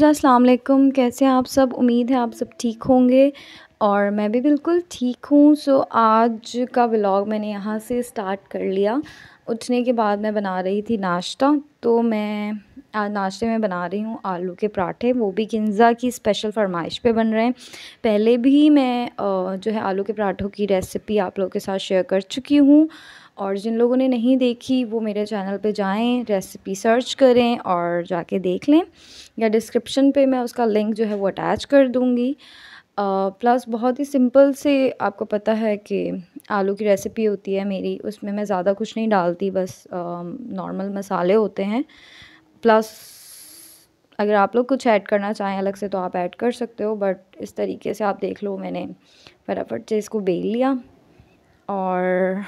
जा अस्सलाम वालेकुम कैसे हैं आप सब उम्मीद है आप सब ठीक होंगे और मैं भी बिल्कुल ठीक हूँ सो आज का व्लॉग मैंने यहाँ से स्टार्ट कर लिया उठने के बाद मैं बना रही थी नाश्ता तो मैं आज नाश्ते में बना रही हूँ आलू के पराठे वो भी गिंज़ा की स्पेशल फरमाइश पे बन रहे हैं पहले भी मैं जो है आलू के पराठों की रेसिपी आप लोगों के साथ शेयर कर चुकी हूँ और जिन लोगों ने नहीं देखी वो मेरे चैनल पे जाएं रेसिपी सर्च करें और जाके देख लें या डिस्क्रिप्शन पे मैं उसका लिंक जो है वो अटैच कर दूँगी प्लस बहुत ही सिंपल से आपको पता है कि आलू की रेसिपी होती है मेरी उसमें मैं ज़्यादा कुछ नहीं डालती बस नॉर्मल मसाले होते हैं प्लस अगर आप लोग कुछ ऐड करना चाहें अलग से तो आप ऐड कर सकते हो बट इस तरीके से आप देख लो मैंने फटाफट से इसको बेल लिया और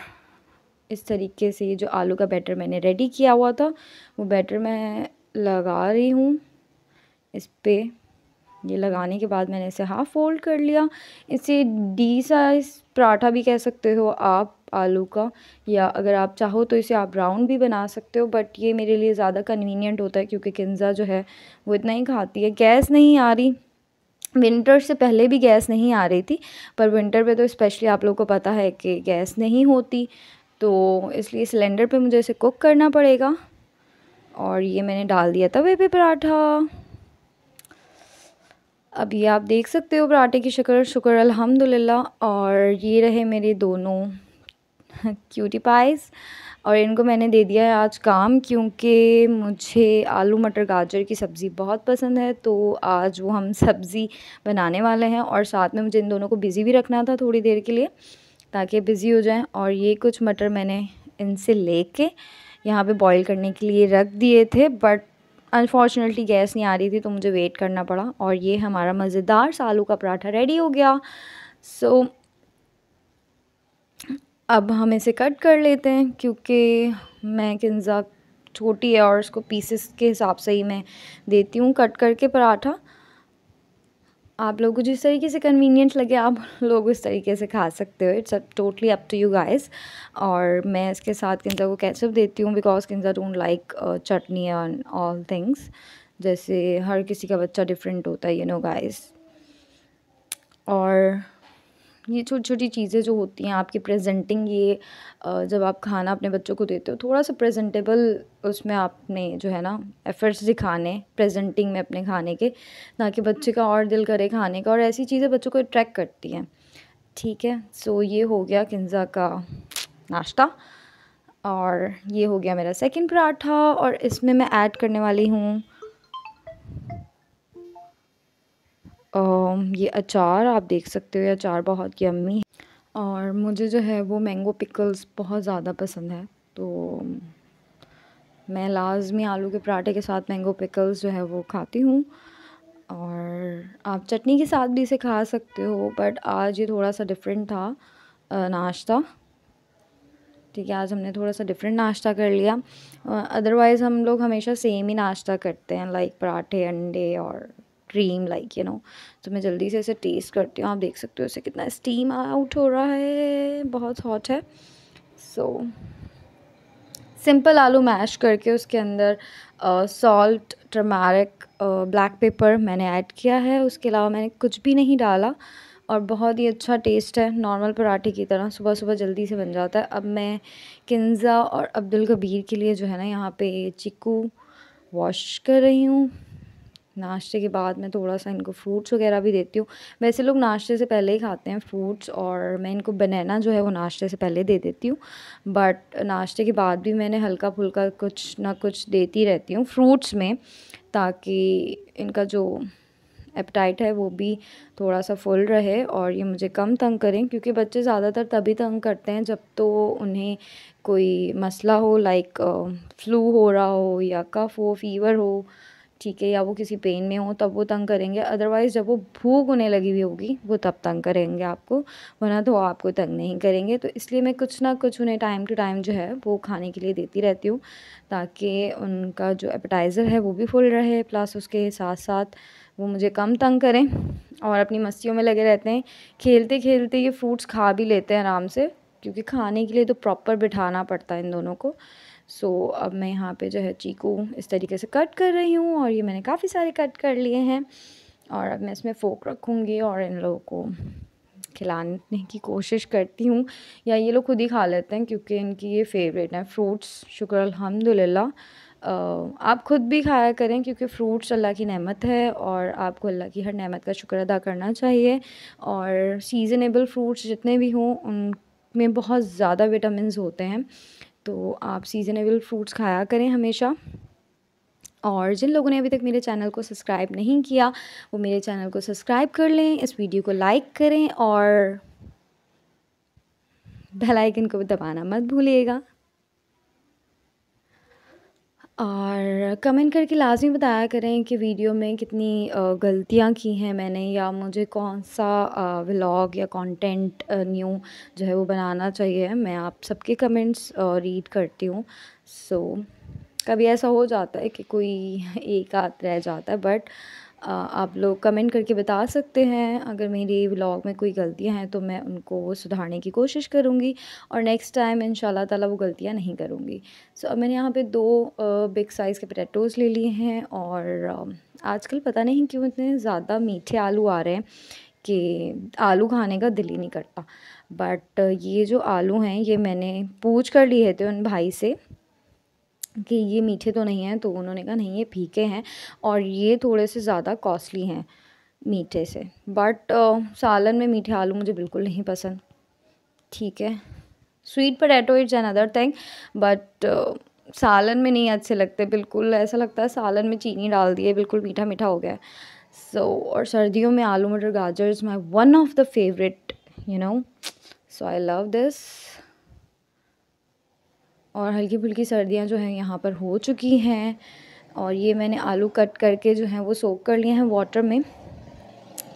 इस तरीके से ये जो आलू का बैटर मैंने रेडी किया हुआ था वो बैटर मैं लगा रही हूँ इस पर ये लगाने के बाद मैंने इसे हाफ़ फोल्ड कर लिया इसे डी साइज़ पराठा भी कह सकते हो आप आलू का या अगर आप चाहो तो इसे आप राउंड भी बना सकते हो बट ये मेरे लिए ज़्यादा कन्वीनियंट होता है क्योंकि किन्ज़ा जो है वो इतना ही खाती है गैस नहीं आ रही विंटर से पहले भी गैस नहीं आ रही थी पर विंटर पे तो स्पेशली आप लोगों को पता है कि गैस नहीं होती तो इसलिए सिलेंडर पे मुझे इसे कुक करना पड़ेगा और ये मैंने डाल दिया तवे पे पराठा अब ये आप देख सकते हो पराठे की शक्ल शुक्र अल्हम्दुलिल्लाह और ये रहे मेरे दोनों क्यूटी पाइस और इनको मैंने दे दिया है आज काम क्योंकि मुझे आलू मटर गाजर की सब्ज़ी बहुत पसंद है तो आज वो हम सब्ज़ी बनाने वाले हैं और साथ में मुझे इन दोनों को बिज़ी भी रखना था थोड़ी देर के लिए ताकि बिज़ी हो जाएं और ये कुछ मटर मैंने इनसे लेके यहाँ पे बॉईल करने के लिए रख दिए थे बट अनफॉर्चुनेटली गैस नहीं आ रही थी तो मुझे वेट करना पड़ा और ये हमारा मज़ेदार सालू का पराठा रेडी हो गया सो so, अब हम इसे कट कर लेते हैं क्योंकि मैं किन्ज़ा छोटी है और उसको पीसेस के हिसाब से ही मैं देती हूँ कट करके पराठा आप लोगों को जिस तरीके से कन्वीनियंट लगे आप लोग उस तरीके से खा सकते हो it's up totally up to you guys और मैं इसके साथ किंजा को कैचअप देती हूँ because Kinza don't like chutney on all things जैसे हर किसी का बच्चा डिफरेंट होता है यू नो गाइस और ये छोटी छोटी चीज़ें जो होती हैं आपकी प्रेजेंटिंग ये जब आप खाना अपने बच्चों को देते हो थोड़ा सा प्रेजेंटेबल उसमें आपने जो है ना एफ़र्ट्स दिखाने प्रेजेंटिंग में अपने खाने के ताकि बच्चे का और दिल करे खाने का और ऐसी चीज़ें बच्चों को अट्रैक्ट करती हैं ठीक है सो ये हो गया किन्ज़ा का नाश्ता और ये हो गया मेरा सेकेंड पराठा और इसमें मैं ऐड करने वाली हूँ ये अचार आप देख सकते हो ये अचार बहुत यम्मी है और मुझे जो है वो मैंगो पिकल्स बहुत ज़्यादा पसंद है तो मैं लाजमी आलू के पराठे के साथ मैंगो पिकल्स जो है वो खाती हूँ और आप चटनी के साथ भी इसे खा सकते हो बट आज ये थोड़ा सा डिफरेंट था नाश्ता ठीक है आज हमने थोड़ा सा डिफरेंट नाश्ता कर लिया अदरवाइज़ हम लोग हमेशा सेम ही नाश्ता करते हैं लाइक पराठे अंडे और क्रीम लाइक यू नो तो मैं जल्दी से इसे टेस्ट करती हूँ आप देख सकते हो इसे कितना स्टीम आउट हो रहा है बहुत हॉट है सो सिंपल आलू मैश करके उसके अंदर सॉल्ट टर्मारिक ब्लैक पेपर मैंने ऐड किया है उसके अलावा मैंने कुछ भी नहीं डाला और बहुत ही अच्छा टेस्ट है नॉर्मल पराठे की तरह सुबह सुबह जल्दी से बन जाता है अब मैं किन्ज़ा और अब्दुल कबीर के लिए जो है ना यहाँ पे चिकू वॉश कर रही हूँ नाश्ते के बाद मैं थोड़ा सा इनको फ्रूट्स वगैरह भी देती हूँ वैसे लोग नाश्ते से पहले ही खाते हैं फ्रूट्स और मैं इनको बनाना जो है वो नाश्ते से पहले दे देती हूँ बट नाश्ते के बाद भी मैंने हल्का फुल्का कुछ ना कुछ देती रहती हूँ फ्रूट्स में ताकि इनका जो एपटाइट है वो भी थोड़ा सा फुल रहे और ये मुझे कम तंग करें क्योंकि बच्चे ज़्यादातर तभी तंग करते हैं जब तो उन्हें कोई मसला हो लाइक फ्लू हो रहा हो या कफ़ हो फीवर हो ठीक है या वो किसी पेन में हो तब वो तंग करेंगे अदरवाइज़ जब वो भूख उन्हें लगी हुई होगी वो तब तंग करेंगे आपको वरना तो आपको तंग नहीं करेंगे तो इसलिए मैं कुछ ना कुछ उन्हें टाइम टू टाइम जो है वो खाने के लिए देती रहती हूँ ताकि उनका जो एपेटाइज़र है वो भी फुल रहे प्लस उसके साथ साथ वो मुझे कम तंग करें और अपनी मस्तियों में लगे रहते हैं खेलते खेलते ये फ्रूट्स खा भी लेते हैं आराम से क्योंकि खाने के लिए तो प्रॉपर बिठाना पड़ता है इन दोनों को सो so, अब मैं यहाँ पे जो है चीकू इस तरीके से कट कर रही हूँ और ये मैंने काफ़ी सारे कट कर लिए हैं और अब मैं इसमें फोक रखूँगी और इन लोगों को खिलाने की कोशिश करती हूँ या ये लोग खुद ही खा लेते हैं क्योंकि इनकी ये फेवरेट हैं फ्रूट्स शुक्र अलहमदिल्ला आप ख़ुद भी खाया करें क्योंकि फ्रूट्स अल्लाह की नेमत है और आपको अल्लाह की हर नेमत का शुक्र अदा करना चाहिए और सीज़नेबल फ्रूट्स जितने भी हों उन में बहुत ज़्यादा विटामिन होते हैं तो आप सीज़नेबल फ्रूट्स खाया करें हमेशा और जिन लोगों ने अभी तक मेरे चैनल को सब्सक्राइब नहीं किया वो मेरे चैनल को सब्सक्राइब कर लें इस वीडियो को लाइक करें और बेल आइकन को दबाना मत भूलिएगा और कमेंट करके लाज़मी बताया करें कि वीडियो में कितनी गलतियाँ की हैं मैंने या मुझे कौन सा व्लॉग या कंटेंट न्यू जो है वो बनाना चाहिए मैं आप सबके कमेंट्स रीड करती हूँ सो so, कभी ऐसा हो जाता है कि कोई एक आध रह जाता है बट आप लोग कमेंट करके बता सकते हैं अगर मेरी व्लॉग में कोई गलतियां हैं तो मैं उनको सुधारने की कोशिश करूँगी और नेक्स्ट टाइम इन ताला वो गलतियां नहीं करूँगी सो so, अब मैंने यहाँ पे दो बिग साइज़ के पटेटोज़ ले लिए हैं और आजकल पता नहीं क्यों इतने ज़्यादा मीठे आलू आ रहे हैं कि आलू खाने का दिल ही नहीं करता बट ये जो आलू हैं ये मैंने पूछ कर लिए थे उन भाई से कि ये मीठे तो नहीं हैं तो उन्होंने कहा नहीं ये फीके हैं और ये थोड़े से ज़्यादा कॉस्टली हैं मीठे से बट uh, सालन में मीठे आलू मुझे बिल्कुल नहीं पसंद ठीक है sweet potato it's another thing but सालन में नहीं अच्छे लगते बिल्कुल ऐसा लगता है सालन में चीनी डाल दिए बिल्कुल मीठा मीठा हो गया सो so, और सर्दियों में aloo matar gajar is my one of the favourite you know so I love this और हल्की फुल्की सर्दियाँ जो हैं यहाँ पर हो चुकी हैं और ये मैंने आलू कट करके जो है वो सोख कर लिए हैं वाटर में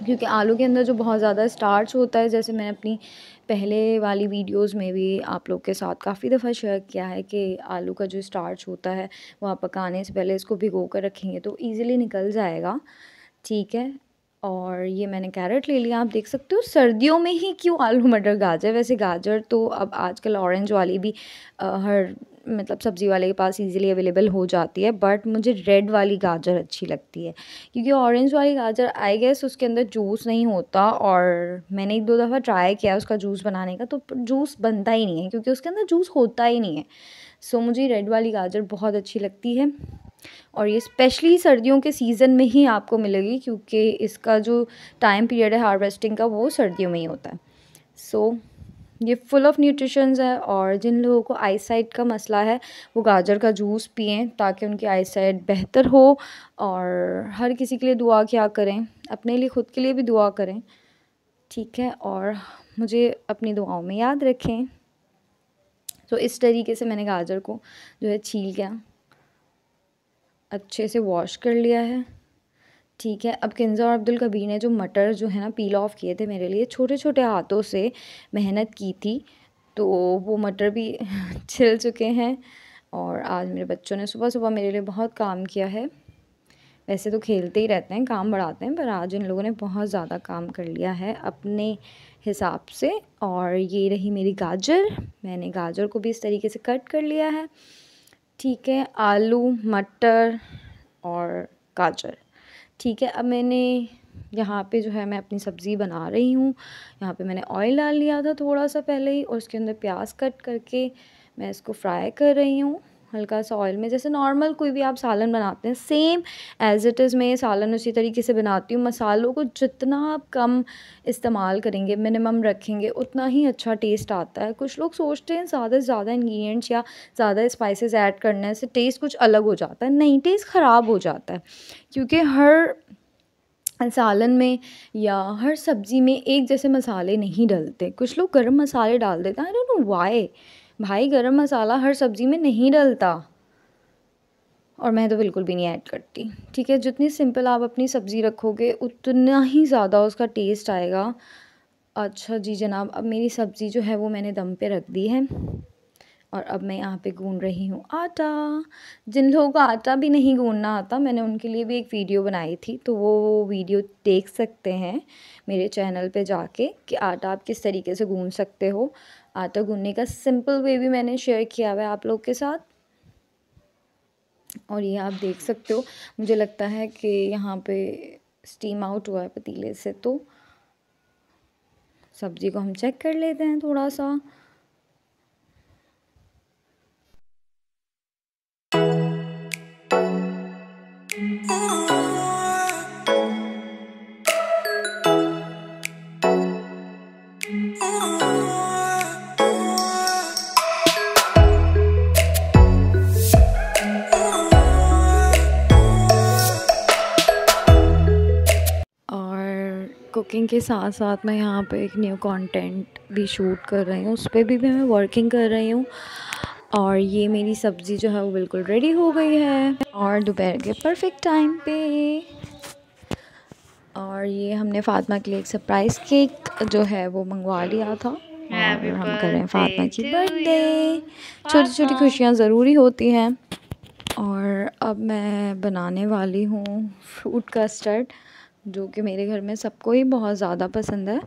क्योंकि आलू के अंदर जो बहुत ज़्यादा स्टार्च होता है जैसे मैंने अपनी पहले वाली वीडियोस में भी आप लोग के साथ काफ़ी दफ़ा शेयर किया है कि आलू का जो स्टार्च होता है वो आप पकाने से पहले इसको भिगो कर रखेंगे तो ईज़िली निकल जाएगा ठीक है और ये मैंने कैरेट ले लिया आप देख सकते हो सर्दियों में ही क्यों आलू मटर गाजर वैसे गाजर तो अब आजकल ऑरेंज वाली भी आ, हर मतलब सब्ज़ी वाले के पास इजीली अवेलेबल हो जाती है बट मुझे रेड वाली गाजर अच्छी लगती है क्योंकि ऑरेंज वाली गाजर आई गेस उसके अंदर जूस नहीं होता और मैंने एक दो दफ़ा ट्राई किया उसका जूस बनाने का तो जूस बनता ही नहीं है क्योंकि उसके अंदर जूस होता ही नहीं है सो so, मुझे रेड वाली गाजर बहुत अच्छी लगती है और ये स्पेशली सर्दियों के सीज़न में ही आपको मिलेगी क्योंकि इसका जो टाइम पीरियड है हार्वेस्टिंग का वो सर्दियों में ही होता है सो so, ये फुल ऑफ़ न्यूट्रिशंस है और जिन लोगों को आई का मसला है वो गाजर का जूस पिएं ताकि उनकी आई बेहतर हो और हर किसी के लिए दुआ क्या करें अपने लिए ख़ुद के लिए भी दुआ करें ठीक है और मुझे अपनी दुआओं में याद रखें तो इस तरीके से मैंने गाजर को जो है छील गया अच्छे से वॉश कर लिया है ठीक है अब किन्ज़ा और अब्दुल कबीर ने जो मटर जो है ना पील ऑफ किए थे मेरे लिए छोटे छोटे हाथों से मेहनत की थी तो वो मटर भी छिल चुके हैं और आज मेरे बच्चों ने सुबह सुबह मेरे लिए बहुत काम किया है वैसे तो खेलते ही रहते हैं काम बढ़ाते हैं पर आज इन लोगों ने बहुत ज़्यादा काम कर लिया है अपने हिसाब से और ये रही मेरी गाजर मैंने गाजर को भी इस तरीके से कट कर लिया है ठीक है आलू मटर और गाजर ठीक है अब मैंने यहाँ पे जो है मैं अपनी सब्ज़ी बना रही हूँ यहाँ पे मैंने ऑयल डाल लिया था थोड़ा सा पहले ही और उसके अंदर प्याज कट करके मैं इसको फ्राई कर रही हूँ हल्का सा ऑयल में जैसे नॉर्मल कोई भी आप सालन बनाते हैं सेम एज़ इट इज़ मैं सालन उसी तरीके से बनाती हूँ मसालों को जितना आप कम इस्तेमाल करेंगे मिनिमम रखेंगे उतना ही अच्छा टेस्ट आता है कुछ लोग सोचते हैं ज़्यादा से ज़्यादा इन्ग्रीडियंट्स या ज़्यादा स्पाइसेस ऐड करने से टेस्ट कुछ अलग हो जाता है नहीं टेस्ट ख़राब हो जाता है क्योंकि हर सालन में या हर सब्ज़ी में एक जैसे मसाले नहीं डलते कुछ लोग गर्म मसाले डाल देते हैं आई डोंट नो वाई भाई गरम मसाला हर सब्ज़ी में नहीं डलता और मैं तो बिल्कुल भी नहीं ऐड करती ठीक है जितनी सिंपल आप अपनी सब्ज़ी रखोगे उतना ही ज़्यादा उसका टेस्ट आएगा अच्छा जी जनाब अब मेरी सब्ज़ी जो है वो मैंने दम पे रख दी है और अब मैं यहाँ पे गून रही हूँ आटा जिन लोगों को आटा भी नहीं गूनना आता मैंने उनके लिए भी एक वीडियो बनाई थी तो वो वीडियो देख सकते हैं मेरे चैनल पे जाके कि आटा आप किस तरीके से गून सकते हो आटा गूंदने का सिंपल वे भी मैंने शेयर किया हुआ है आप लोग के साथ और ये आप देख सकते हो मुझे लगता है कि यहाँ पे स्टीम आउट हुआ है पतीले से तो सब्ज़ी को हम चेक कर लेते हैं थोड़ा सा Oh वर्किंग के साथ साथ मैं यहाँ पे एक न्यू कंटेंट भी शूट कर रही हूँ उस पर भी मैं वर्किंग कर रही हूँ और ये मेरी सब्ज़ी जो है वो बिल्कुल रेडी हो गई है और दोपहर के परफेक्ट टाइम पे और ये हमने फातिमा के लिए एक सरप्राइज़ केक जो है वो मंगवा लिया था और हम कर रहे हैं फातिमा की बर्थडे छोटी छोटी खुशियाँ ज़रूरी होती हैं और अब मैं बनाने वाली हूँ फ्रूट कस्टर्ड जो कि मेरे घर में सबको ही बहुत ज़्यादा पसंद है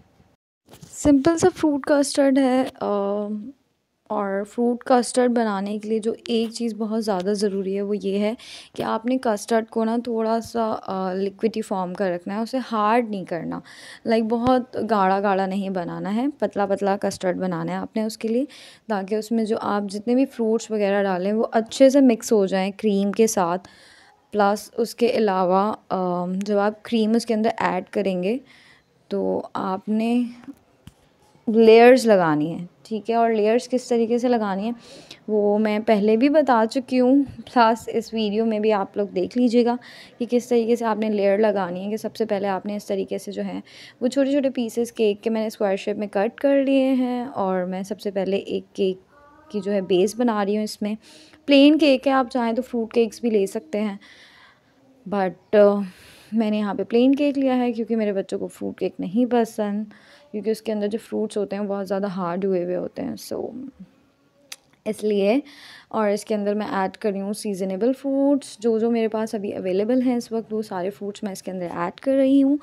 सिंपल सा फ्रूट कस्टर्ड है और फ्रूट कस्टर्ड बनाने के लिए जो एक चीज़ बहुत ज़्यादा ज़रूरी है वो ये है कि आपने कस्टर्ड को ना थोड़ा सा लिक्विडी फॉर्म कर रखना है उसे हार्ड नहीं करना लाइक बहुत गाढ़ा गाढ़ा नहीं बनाना है पतला पतला कस्टर्ड बनाना है आपने उसके लिए ताकि उसमें जो आप जितने भी फ्रूट्स वगैरह डालें वो अच्छे से मिक्स हो जाएँ क्रीम के साथ प्लस उसके अलावा जब आप क्रीम उसके अंदर ऐड करेंगे तो आपने लेयर्स लगानी है ठीक है और लेयर्स किस तरीके से लगानी है वो मैं पहले भी बता चुकी हूँ प्लस इस वीडियो में भी आप लोग देख लीजिएगा कि किस तरीके से आपने लेयर लगानी है कि सबसे पहले आपने इस तरीके से जो है वो छोटे छोटे पीसेस केक के मैंने स्क्वायर शेप में कट कर लिए हैं और मैं सबसे पहले एक केक की जो है बेस बना रही हूँ इसमें प्लेन केक है आप चाहें तो फ्रूट केक्स भी ले सकते हैं बट uh, मैंने यहाँ पे प्लेन केक लिया है क्योंकि मेरे बच्चों को फ्रूट केक नहीं पसंद क्योंकि उसके अंदर जो फ्रूट्स होते हैं बहुत ज़्यादा हार्ड हुए हुए होते हैं सो so, इसलिए और इसके अंदर मैं ऐड कर रही हूँ सीजनेबल फ्रूट्स जो जो मेरे पास अभी अवेलेबल हैं इस वक्त वो सारे फ्रूट्स मैं इसके अंदर ऐड कर रही हूँ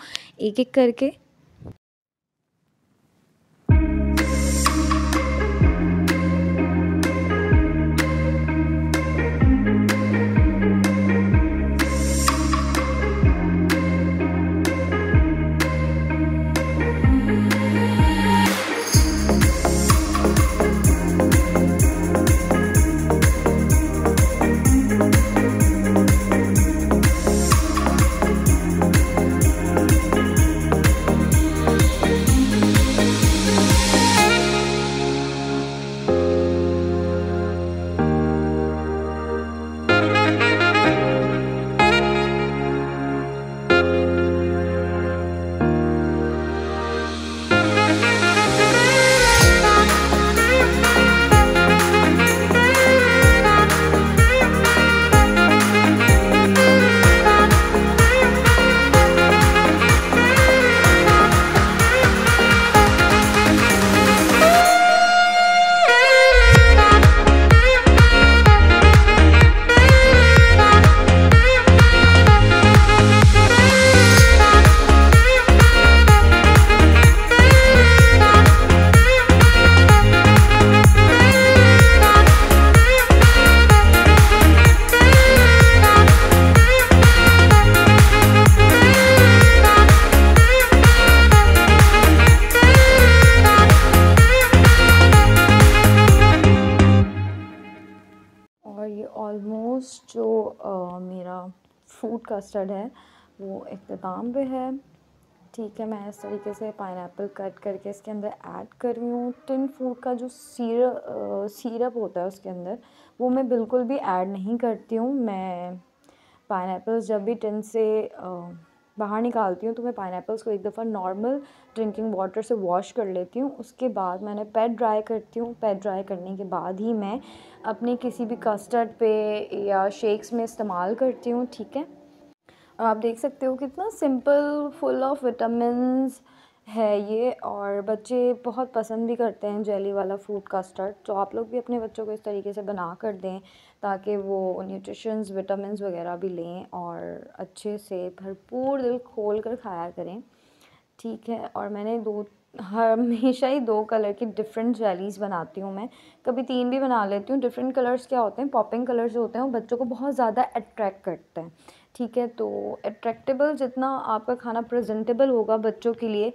एक एक करके कस्टर्ड है वो अख्ताम पे है ठीक है मैं इस तरीके से पाइन कट करके इसके अंदर ऐड कर रही हूँ टिन फूड का जो सीर सीरप होता है उसके अंदर वो मैं बिल्कुल भी ऐड नहीं करती हूँ मैं पाइन जब भी टिन से बाहर निकालती हूँ तो मैं पाइन को एक दफ़ा नॉर्मल ड्रिंकिंग वाटर से वॉश कर लेती हूँ उसके बाद मैंने पैड ड्राई करती हूँ पैड ड्राई करने के बाद ही मैं अपने किसी भी कस्टर्ड पे या शेक्स में इस्तेमाल करती हूँ ठीक है आप देख सकते हो कितना सिंपल फुल ऑफ विटामिन है ये और बच्चे बहुत पसंद भी करते हैं जेली वाला फ्रूट कस्टर्ड तो आप लोग भी अपने बच्चों को इस तरीके से बना कर दें ताकि वो न्यूट्रिशंस विटामिन वगैरह भी लें और अच्छे से भरपूर दिल खोल कर खाया करें ठीक है और मैंने दो हाँ, हमेशा ही दो कलर की डिफरेंट जेलीज़ बनाती हूँ मैं कभी तीन भी बना लेती हूँ डिफरेंट कलर्स क्या होते हैं पॉपिंग कलर्स होते हैं वो बच्चों को बहुत ज़्यादा अट्रैक्ट करते हैं ठीक है तो अट्रैक्टेबल जितना आपका खाना प्रेजेंटेबल होगा बच्चों के लिए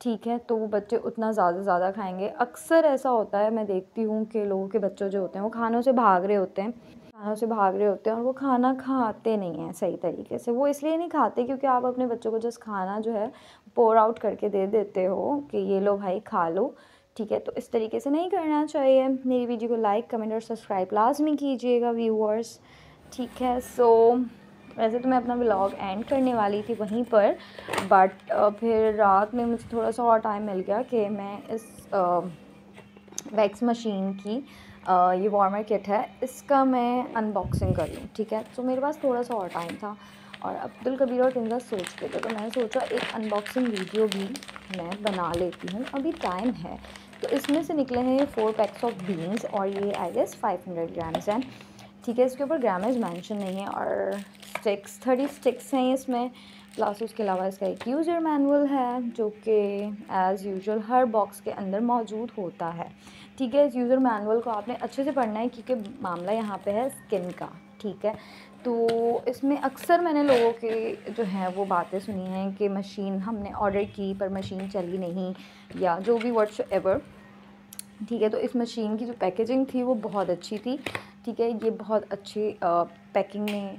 ठीक है तो वो बच्चे उतना ज़्यादा ज़्यादा खाएंगे अक्सर ऐसा होता है मैं देखती हूँ कि लोगों के बच्चों जो होते हैं वो खानों से भाग रहे होते हैं खानों से भाग रहे होते हैं और वो खाना खाते नहीं हैं सही तरीके से वो इसलिए नहीं खाते क्योंकि आप अपने बच्चों को जस्ट खाना जो है पोर आउट करके दे देते हो कि ये लो भाई खा लो ठीक है तो इस तरीके से नहीं करना चाहिए मेरी वीडियो को लाइक कमेंट और सब्सक्राइब लाजमी कीजिएगा व्यूअर्स ठीक है सो so, वैसे तो मैं अपना ब्लॉग एंड करने वाली थी वहीं पर बट फिर रात में मुझे थोड़ा सा और टाइम मिल गया कि मैं इस वैक्स मशीन की आ, ये वार्मर किट है इसका मैं अनबॉक्सिंग कर लूँ ठीक है तो मेरे पास थोड़ा सा और टाइम था और अब्दुल कबीर और किंजा सोच के थे तो मैंने सोचा एक अनबॉक्सिंग वीडियो भी मैं बना लेती हूँ अभी टाइम है तो इसमें से निकले हैं फोर पैक्स ऑफ बीन्स और ये I guess five hundred grams हैं ठीक है इसके ऊपर ग्रामेज मैंशन नहीं है और स्टिक्स थर्टी स्टिक्स हैं इसमें प्लस उसके अलावा इसका एक यूज़र मैनुअल है जो कि एज़ यूजुअल हर बॉक्स के अंदर मौजूद होता है ठीक है इस यूज़र मैनुअल को आपने अच्छे से पढ़ना है क्योंकि मामला यहाँ पे है स्किन का ठीक है तो इसमें अक्सर मैंने लोगों के जो है वो बातें सुनी हैं कि मशीन हमने ऑर्डर की पर मशीन चली नहीं या जो भी वर्ड्स एवर ठीक है तो इस मशीन की जो पैकेजिंग थी वो बहुत अच्छी थी ठीक है ये बहुत अच्छी पैकिंग में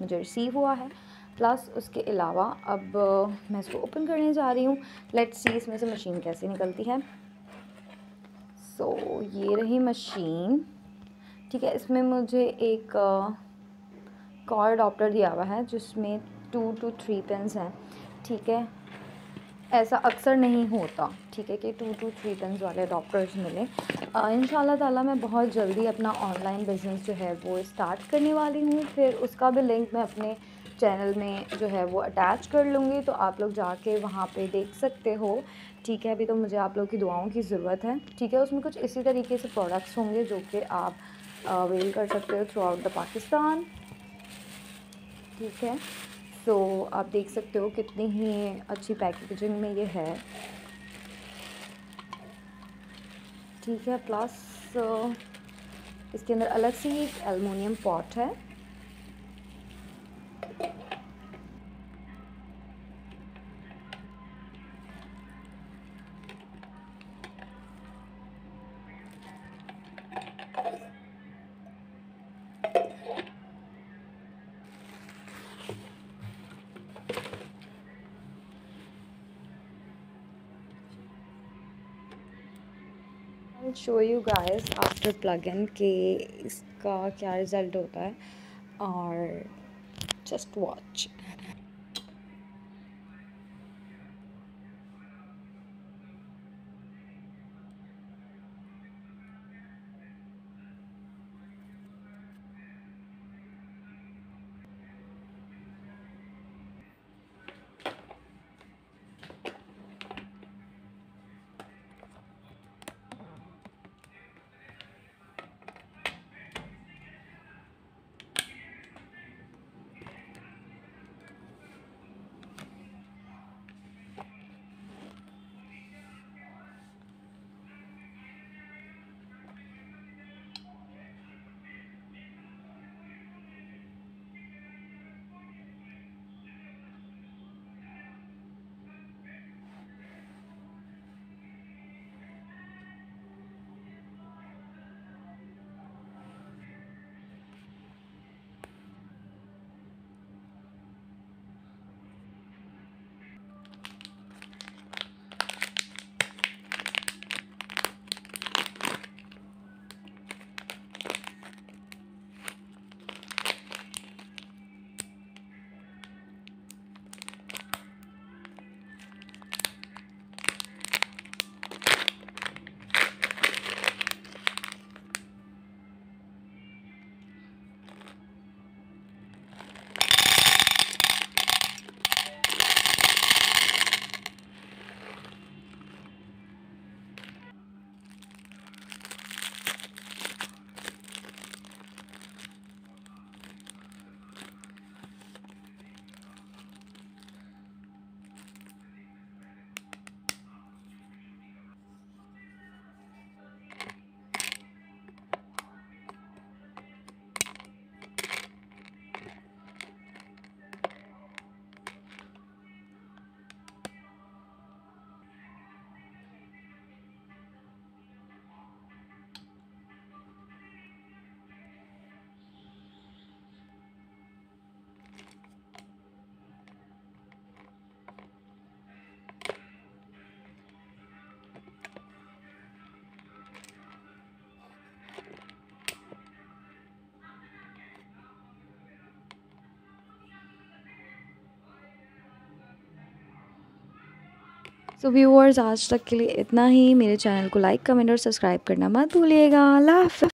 मुझे रिसीव हुआ है प्लस उसके अलावा अब मैं इसको ओपन करने जा रही हूँ लेट्स सी इसमें से मशीन कैसे निकलती है सो so, ये रही मशीन ठीक है इसमें मुझे एक कॉर डॉप्टर दिया हुआ है जिसमें टू टू थ्री पेंस हैं ठीक है ऐसा अक्सर नहीं होता ठीक है कि टू टू थ्री पेंस वाले डॉक्टर्स मिले इन ताला मैं बहुत जल्दी अपना ऑनलाइन बिज़नेस जो है वो स्टार्ट करने वाली हूँ फिर उसका भी लिंक मैं अपने चैनल में जो है वो अटैच कर लूँगी तो आप लोग जाके वहाँ पे देख सकते हो ठीक है अभी तो मुझे आप लोग की दुआओं की ज़रूरत है ठीक है उसमें कुछ इसी तरीके से प्रोडक्ट्स होंगे जो कि आप अवेल कर सकते हो थ्रू आउट द पाकिस्तान ठीक है तो आप देख सकते हो कितनी ही अच्छी पैकेजिंग में ये है ठीक है प्लस uh, इसके अंदर अलग से ही एक एलमिनियम पॉट है show you guys after plug in के इसका क्या रिजल्ट होता है और जस्ट वॉच सो व्यूअर्स आज तक के लिए इतना ही मेरे चैनल को लाइक कमेंट और सब्सक्राइब करना मत भूलिएगा